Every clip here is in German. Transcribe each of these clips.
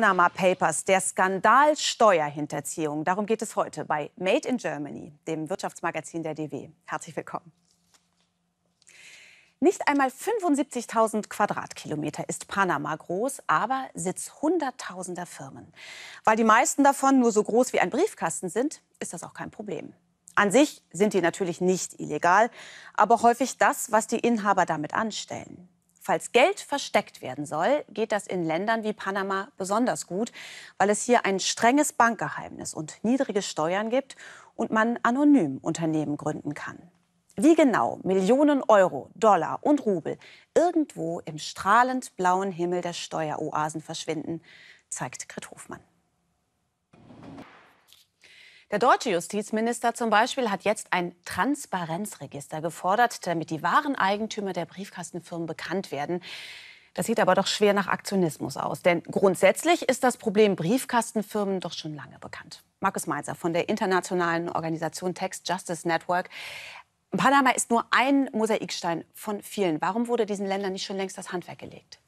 Panama Papers, der Skandal Steuerhinterziehung. Darum geht es heute bei Made in Germany, dem Wirtschaftsmagazin der DW. Herzlich willkommen. Nicht einmal 75.000 Quadratkilometer ist Panama groß, aber Sitz hunderttausender Firmen. Weil die meisten davon nur so groß wie ein Briefkasten sind, ist das auch kein Problem. An sich sind die natürlich nicht illegal, aber häufig das, was die Inhaber damit anstellen. Falls Geld versteckt werden soll, geht das in Ländern wie Panama besonders gut, weil es hier ein strenges Bankgeheimnis und niedrige Steuern gibt und man anonym Unternehmen gründen kann. Wie genau Millionen Euro, Dollar und Rubel irgendwo im strahlend blauen Himmel der Steueroasen verschwinden, zeigt Grit Hofmann. Der deutsche Justizminister zum Beispiel hat jetzt ein Transparenzregister gefordert, damit die wahren Eigentümer der Briefkastenfirmen bekannt werden. Das sieht aber doch schwer nach Aktionismus aus. Denn grundsätzlich ist das Problem Briefkastenfirmen doch schon lange bekannt. Markus Meiser von der internationalen Organisation Text Justice Network. Panama ist nur ein Mosaikstein von vielen. Warum wurde diesen Ländern nicht schon längst das Handwerk gelegt?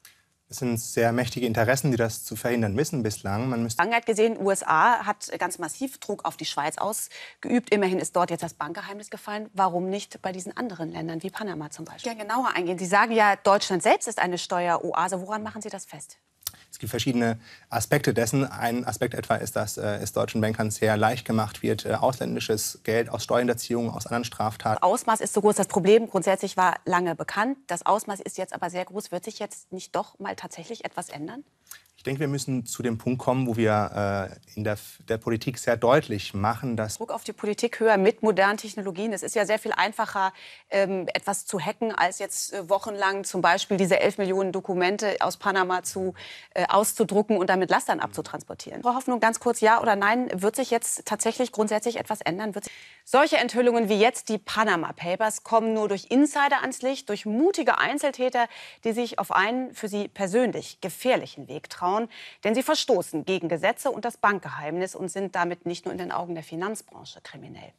Es sind sehr mächtige Interessen, die das zu verhindern wissen bislang. Man müsste Vergangenheit gesehen, USA hat ganz massiv Druck auf die Schweiz ausgeübt. Immerhin ist dort jetzt das Bankgeheimnis gefallen. Warum nicht bei diesen anderen Ländern wie Panama zum Beispiel? Ja, genauer eingehen. Sie sagen ja, Deutschland selbst ist eine Steueroase. Woran machen Sie das fest? Es gibt verschiedene Aspekte dessen. Ein Aspekt etwa ist, dass äh, es deutschen Bankern sehr leicht gemacht wird, äh, ausländisches Geld aus Steuerhinterziehung, aus anderen Straftaten. Ausmaß ist so groß. Das Problem grundsätzlich war lange bekannt. Das Ausmaß ist jetzt aber sehr groß. Wird sich jetzt nicht doch mal tatsächlich etwas ändern? Ich denke, wir müssen zu dem Punkt kommen, wo wir äh, in der, der, Politik sehr deutlich machen, dass. Druck auf die Politik höher mit modernen Technologien. Es ist ja sehr viel einfacher, ähm, etwas zu hacken, als jetzt äh, wochenlang zum Beispiel diese 11 Millionen Dokumente aus Panama zu, äh, auszudrucken und damit Lastern mhm. abzutransportieren. Frau Hoffnung, ganz kurz, ja oder nein, wird sich jetzt tatsächlich grundsätzlich etwas ändern? Wird Solche Enthüllungen wie jetzt die Panama Papers kommen nur durch Insider ans Licht, durch mutige Einzeltäter, die sich auf einen für sie persönlich gefährlichen Weg wenig trauen, denn sie verstoßen gegen Gesetze und das Bankgeheimnis und sind damit nicht nur in den Augen der Finanzbranche kriminell.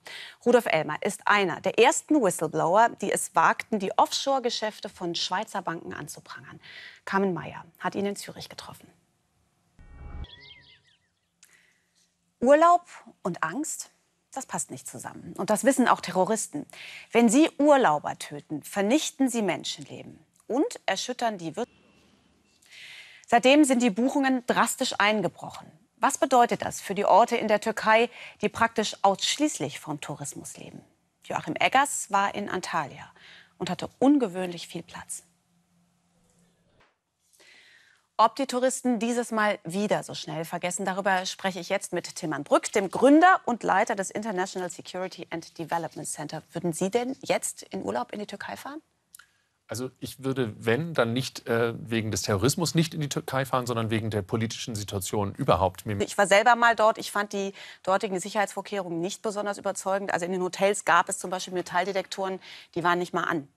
Rudolf Elmer ist einer der ersten Whistleblower, die es wagten, die Offshore-Geschäfte von Schweizer Banken anzuprangern. Carmen Mayer hat ihn in Zürich getroffen. Urlaub und Angst, das passt nicht zusammen. Und das wissen auch Terroristen. Wenn sie Urlauber töten, vernichten sie Menschenleben und erschüttern die Wirtschaft. Seitdem sind die Buchungen drastisch eingebrochen. Was bedeutet das für die Orte in der Türkei, die praktisch ausschließlich vom Tourismus leben? Joachim Eggers war in Antalya und hatte ungewöhnlich viel Platz. Ob die Touristen dieses Mal wieder so schnell vergessen, darüber spreche ich jetzt mit Timan Brück, dem Gründer und Leiter des International Security and Development Center. Würden Sie denn jetzt in Urlaub in die Türkei fahren? Also ich würde, wenn, dann nicht äh, wegen des Terrorismus nicht in die Türkei fahren, sondern wegen der politischen Situation überhaupt. Ich war selber mal dort. Ich fand die dortigen Sicherheitsvorkehrungen nicht besonders überzeugend. Also in den Hotels gab es zum Beispiel Metalldetektoren, die waren nicht mal an.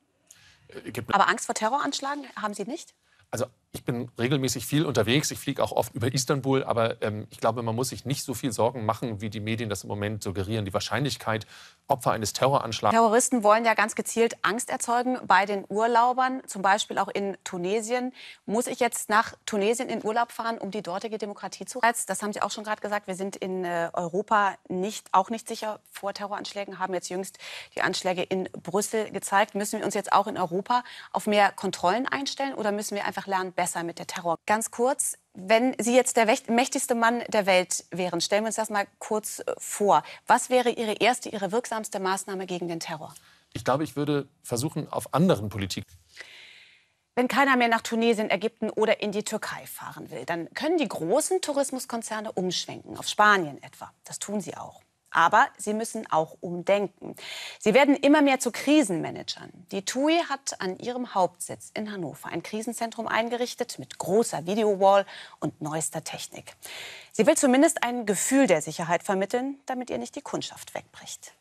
Äh, Aber Angst vor Terroranschlägen haben Sie nicht? Also ich bin regelmäßig viel unterwegs. Ich fliege auch oft über Istanbul, aber ähm, ich glaube, man muss sich nicht so viel Sorgen machen, wie die Medien das im Moment suggerieren. Die Wahrscheinlichkeit, Opfer eines Terroranschlags. Terroristen wollen ja ganz gezielt Angst erzeugen bei den Urlaubern, zum Beispiel auch in Tunesien. Muss ich jetzt nach Tunesien in Urlaub fahren, um die dortige Demokratie zu retten? Das haben Sie auch schon gerade gesagt. Wir sind in äh, Europa nicht, auch nicht sicher vor Terroranschlägen, haben jetzt jüngst die Anschläge in Brüssel gezeigt. Müssen wir uns jetzt auch in Europa auf mehr Kontrollen einstellen oder müssen wir einfach lernen, besser besser mit der Terror. Ganz kurz, wenn Sie jetzt der mächtigste Mann der Welt wären, stellen wir uns das mal kurz äh, vor. Was wäre Ihre erste, Ihre wirksamste Maßnahme gegen den Terror? Ich glaube, ich würde versuchen, auf anderen Politik. Wenn keiner mehr nach Tunesien, Ägypten oder in die Türkei fahren will, dann können die großen Tourismuskonzerne umschwenken, auf Spanien etwa. Das tun sie auch. Aber sie müssen auch umdenken. Sie werden immer mehr zu Krisenmanagern. Die TUI hat an ihrem Hauptsitz in Hannover ein Krisenzentrum eingerichtet mit großer Videowall und neuester Technik. Sie will zumindest ein Gefühl der Sicherheit vermitteln, damit ihr nicht die Kundschaft wegbricht.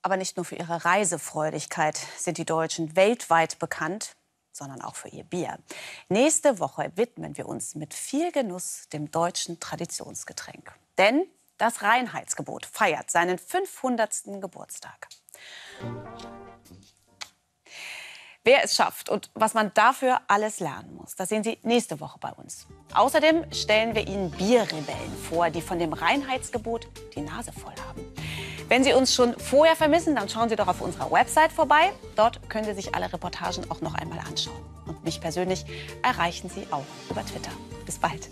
Aber nicht nur für ihre Reisefreudigkeit sind die Deutschen weltweit bekannt sondern auch für ihr Bier. Nächste Woche widmen wir uns mit viel Genuss dem deutschen Traditionsgetränk. Denn das Reinheitsgebot feiert seinen 500. Geburtstag. Wer es schafft und was man dafür alles lernen muss, das sehen Sie nächste Woche bei uns. Außerdem stellen wir Ihnen Bierrebellen vor, die von dem Reinheitsgebot die Nase voll haben. Wenn Sie uns schon vorher vermissen, dann schauen Sie doch auf unserer Website vorbei. Dort können Sie sich alle Reportagen auch noch einmal anschauen. Und mich persönlich erreichen Sie auch über Twitter. Bis bald.